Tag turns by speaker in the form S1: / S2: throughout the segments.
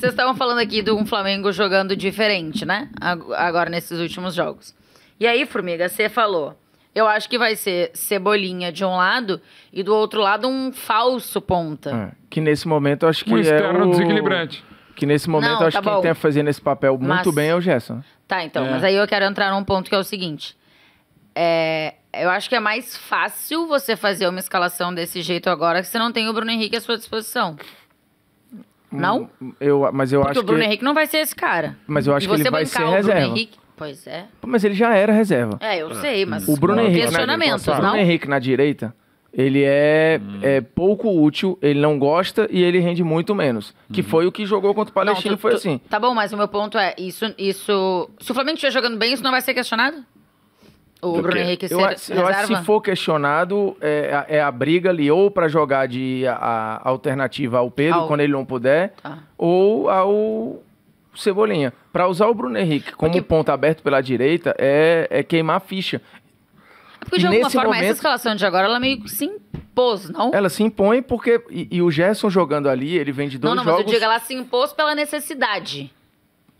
S1: Vocês estavam falando aqui de um Flamengo jogando diferente, né? Agora nesses últimos jogos. E aí, Formiga, você falou. Eu acho que vai ser Cebolinha de um lado e do outro lado um falso ponta. É,
S2: que nesse momento eu acho que. Um externo é o... desequilibrante. Que nesse momento Não, eu acho tá que ele quem tem a tá fazer nesse papel muito mas... bem é o Gerson.
S1: Tá, então. É. Mas aí eu quero entrar num ponto que é o seguinte. É, eu acho que é mais fácil você fazer uma escalação desse jeito agora que você não tem o Bruno Henrique à sua disposição. Não? Hum, eu,
S2: mas eu Porque acho que... o Bruno
S1: Henrique não vai ser esse cara. Mas eu acho e que ele vai ser reserva. Henrique, pois é.
S2: Mas ele já era reserva. É, eu ah, sei, hum. mas... O Bruno Henrique... Questionamentos, não? O Bruno Henrique na direita, ele é, hum. é, pouco útil, ele não gosta e ele rende muito menos. Hum. Que uhum. foi o que jogou contra o Palestino, não, tu, foi tu, assim.
S1: Tá bom, mas o meu ponto é, isso, isso... Se o Flamengo estiver jogando bem, isso não vai ser questionado? O Bruno Henrique eu, ser eu, eu acho que se for
S2: questionado, é, é a briga ali ou para jogar de a, a, alternativa ao Pedro, ao... quando ele não puder, ah. ou ao Cebolinha. Para usar o Bruno Henrique como Porque... aberto pela direita é, é queimar a ficha.
S1: É porque de alguma forma, momento, essa escalação de agora, ela meio que se impôs, não?
S2: Ela se impõe porque. E, e o Gerson jogando ali, ele vem de dois não, não, jogos. Não, mas eu digo, ela
S1: se impôs pela necessidade.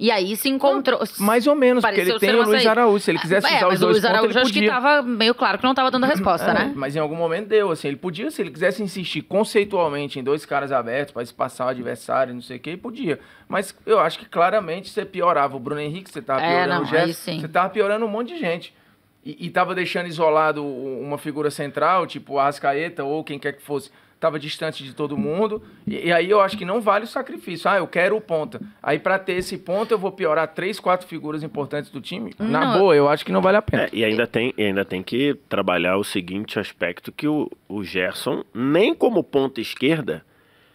S1: E aí se encontrou. Não, mais ou menos, porque ele tem o Luiz Araújo. Se ele quisesse é, usar os dois Luiz Araújo pontos, ele acho podia. que estava meio claro que não estava dando a resposta, é, né?
S2: Mas em algum momento deu, assim. Ele podia, se ele quisesse insistir conceitualmente em dois caras abertos para espaçar o adversário, não sei o quê, podia. Mas eu acho que claramente você piorava o Bruno Henrique, você estava é, piorando não, o Gerson, você estava piorando um monte de gente. E, estava deixando isolado uma figura central, tipo o Arrascaeta ou quem quer que fosse estava distante de todo mundo. E, e, aí eu acho que não vale o sacrifício. Ah, eu quero o ponta. Aí para ter esse ponto eu vou piorar três, quatro figuras importantes do time. Hum, não. Na boa, eu
S3: acho que não vale a pena. É, e ainda tem, e ainda tem que trabalhar o seguinte aspecto que o, o Gerson nem como ponta esquerda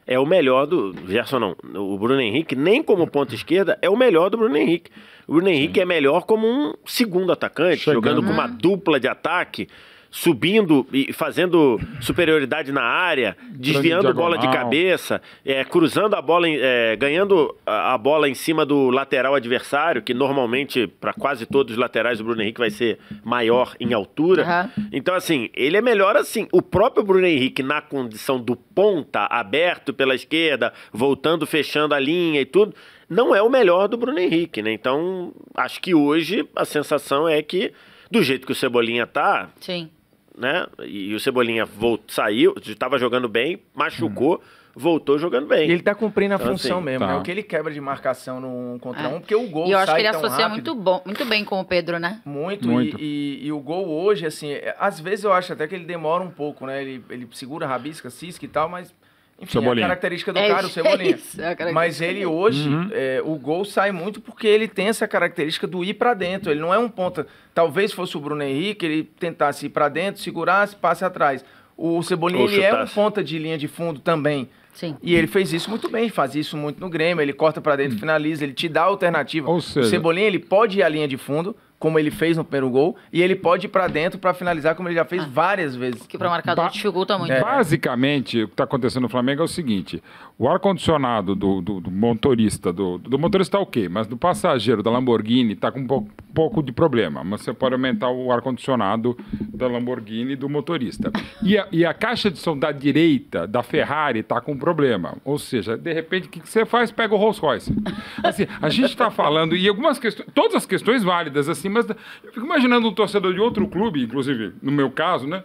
S3: é o melhor do. Gerson não. O Bruno Henrique, nem como ponta esquerda, é o melhor do Bruno Henrique. O Bruno Henrique Sim. é melhor como um segundo atacante, Chegando. jogando com uma uhum. dupla de ataque subindo e fazendo superioridade na área, desviando bola de cabeça, é, cruzando a bola, é, ganhando a bola em cima do lateral adversário, que normalmente, para quase todos os laterais, o Bruno Henrique vai ser maior em altura. Uhum. Então, assim, ele é melhor assim. O próprio Bruno Henrique, na condição do ponta, aberto pela esquerda, voltando, fechando a linha e tudo, não é o melhor do Bruno Henrique, né? Então, acho que hoje a sensação é que do jeito que o Cebolinha tá, Sim né? E, o Cebolinha voltou, saiu, estava jogando bem, machucou. Hum voltou jogando bem. E ele tá
S2: cumprindo a então, assim, função assim, mesmo, né? tá. né? O que ele quebra de marcação no contra ah. um, porque o gol
S1: E eu acho que ele associa muito, bom, muito bem com o Pedro, né?
S2: Muito, muito. E, e, e, o gol hoje, assim, é, às vezes eu acho até que ele demora um pouco, né? Ele, ele segura a rabisca, cisca e tal, mas enfim, Cebolinha. é a característica do é cara, o Cebolinha. É Mas ele hoje, uhum. é, o gol sai muito porque ele tem essa característica do ir para dentro. Ele não é um ponta. Talvez fosse o Bruno Henrique, ele tentasse ir para dentro, segurasse, passe atrás. O Cebolinha ele é um ponta de linha de fundo também. Sim. E ele fez isso muito bem, faz isso muito no Grêmio. Ele corta para dentro, hum. finaliza, ele te dá alternativa. Seja... o Cebolinha ele pode ir à linha de fundo, como ele fez no primeiro gol, e ele pode ir para dentro para finalizar, como ele já fez ah, várias vezes. Que para o marcador
S1: ba dificulta muito. É. é.
S2: Basicamente, o que está acontecendo no Flamengo é o seguinte: o ar-condicionado do, do, do, motorista, do, do motorista o tá okay, Mas do passageiro da Lamborghini está com um pouco pouco de problema, mas você pode aumentar o ar-condicionado da Lamborghini do motorista. E a, e a, caixa de som da direita da Ferrari está com problema. Ou seja, de repente, o que, que você faz? Pega o Rolls Royce. Assim, a gente está falando, e algumas questões, todas as questões válidas, assim, mas eu fico imaginando um torcedor de outro clube, inclusive no meu caso, né?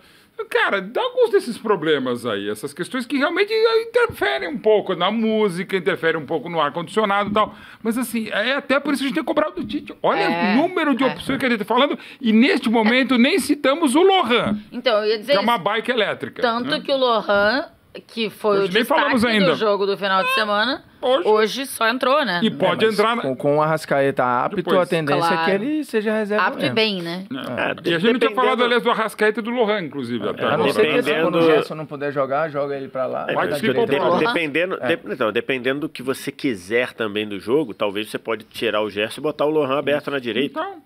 S2: Cara, dá alguns desses problemas aí, essas questões que realmente eh, interferem um pouco na música, interferem um pouco no ar-condicionado e tal. Mas assim, é, é até por isso que a gente tem cobrado do Tite. Olha é, o número de é. opções é. que a gente está falando, e neste momento nem citamos o Lohan.
S1: Então, eu ia dizer. Que isso. é uma
S2: bike elétrica. Tanto né? que
S1: o Lohan que foi Hoje o destaque ainda. do jogo do final de ah, semana, hoje, hoje só entrou, né? E pode é,
S2: entrar... Com, com o Arrascaeta apto, Depois. a tendência claro. é que
S1: ele seja reserva Apto mesmo. e bem, né?
S3: É. É. E a é, gente tinha falado, aliás, do Arrascaeta e do Lohan, inclusive, é, até agora. dependendo... quando o Gerson
S2: não puder jogar, joga ele pra lá. É, Vai de,
S3: dependendo, de, então, dependendo do que você quiser também do jogo, talvez você pode tirar o Gerson e botar o Lohan aberto na direita. Então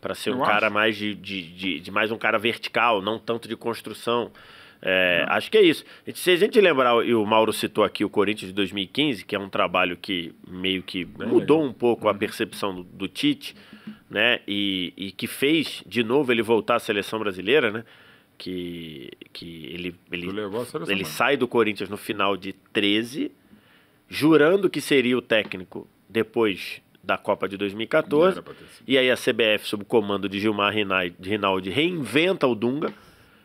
S3: para ser um cara mais de, de, de, de, mais um cara vertical, não tanto de construção. É, acho que é isso. Se a gente lembrar, e o Mauro citou aqui o Corinthians de 2015, que é um trabalho que meio que é mudou um pouco a uhum. percepção do, do Tite, né? E, e, que fez, de novo, ele voltar à seleção brasileira, né? Que, que ele, ele, ele sai do Corinthians no final de 13, jurando que seria o técnico depois da Copa de 2014. E aí a CBF, sob o comando de Gilmar Rinaldi, reinventa o Dunga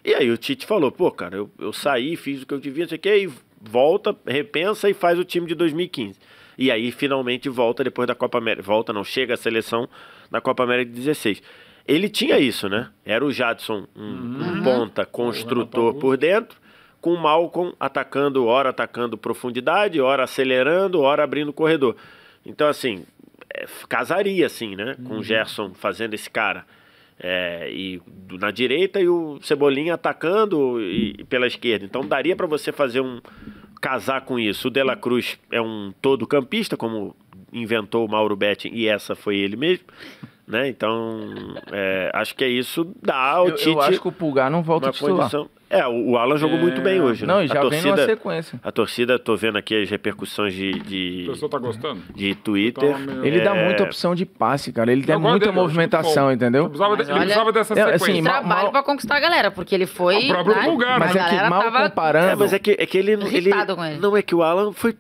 S3: e aí o Tite falou, pô, cara, eu, eu saí, fiz o que eu devia, não sei o que, aí volta, repensa e faz o time de 2015. E aí finalmente volta depois da Copa América. Volta, não chega a seleção na Copa América de 16. Ele tinha isso, né? Era o Jadson, um, uhum. um ponta construtor por dentro, com o Malcolm atacando, hora atacando profundidade, hora acelerando, hora abrindo corredor. Então, assim, é, casaria, assim, né? Com o uhum. Gerson fazendo esse cara é, e na direita e o Cebolinha atacando e, pela esquerda. Então daria para você fazer um casar com isso. O Dela Cruz é um todo campista, como inventou o Mauro Betting e essa foi ele mesmo. Né? Então, é, acho que é isso. Dá ao eu, Tite. Eu acho que o
S2: Pulgar não volta uma titular.
S3: É, o Alan jogou é... muito bem é. hoje. Né? Não, e já a torcida, vem numa sequência. A torcida, tô vendo aqui as repercussões de. de O pessoal tá gostando? De Twitter. Tá meio... Ele é... dá muita opção
S2: de passe, cara. Ele tem muita movimentação, entendeu? Ele precisava, de,
S3: ele olha, precisava dessa assim, sequência. Assim, mal, trabalho mal...
S1: pra conquistar a galera, porque ele foi. O próprio né? mas, mas é que mal comparando.
S3: É, mas é que, é que ele. ele não é que o Alan foi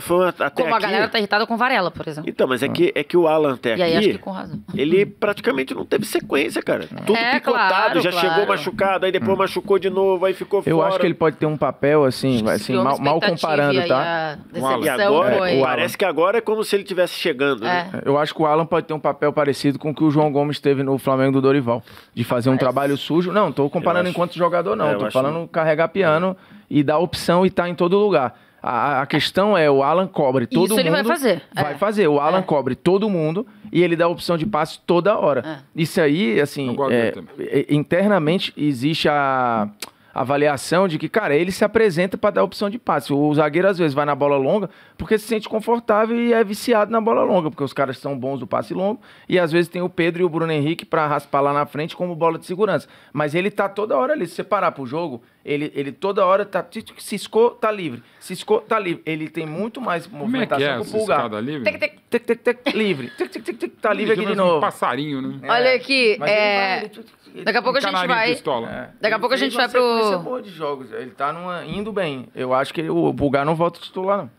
S3: foi até Como aqui... a galera tá
S1: irritada com Varela, por exemplo. Então,
S3: mas é, que, é que o Alan até e aqui... E aí acho que com razão. Ele praticamente não teve sequência, cara. É,
S1: Tudo é, picotado, claro,
S3: já claro. chegou machucado, aí depois hum. machucou de novo, aí ficou Eu acho que ele
S2: pode ter um papel, assim, assim mal, mal, comparando, tá? E agora, foi... É, parece
S3: que agora é como se ele tivesse chegando.
S2: Né? É. Né? Eu acho que o Alan pode ter um papel parecido com o que o João Gomes teve no Flamengo do Dorival. De fazer um trabalho sujo. Não, tô comparando acho... enquanto jogador, não. É, tô falando acho... carregar piano e dar opção e estar tá em todo lugar. A, questão é, o Alan cobre todo Isso mundo. Isso ele vai fazer. Vai é. fazer. O Alan é. cobre todo mundo e ele dá a opção de passe toda hora. É. Isso aí, assim, é, é, internamente existe a avaliação de que, cara, ele se apresenta para dar opção de passe. O zagueiro às vezes vai na bola longa porque se sente confortável e é viciado na bola longa, porque os caras são bons do passe longo e às vezes tem o Pedro e o Bruno Henrique para raspar lá na frente como bola de segurança. Mas ele tá toda hora ali, se você parar pro jogo, ele, ele toda hora tá. Ciscou, tá livre. Ciscou, tá livre. Ele tem muito mais movimentação Como é que é com o pulgar. Livre? Tic, tic, tic, tic, tic, livre. Tic, tic, tic, tic, tá livre aqui de novo. Um passarinho, né? É.
S1: Olha aqui. é... Ele vai, ele... Daqui a pouco um a gente vai. Pistola. É. Daqui a pouco a gente vai pro.
S2: Boa de jogos. Ele tá numa... indo bem. Eu acho que o Bulgar não volta titular, não.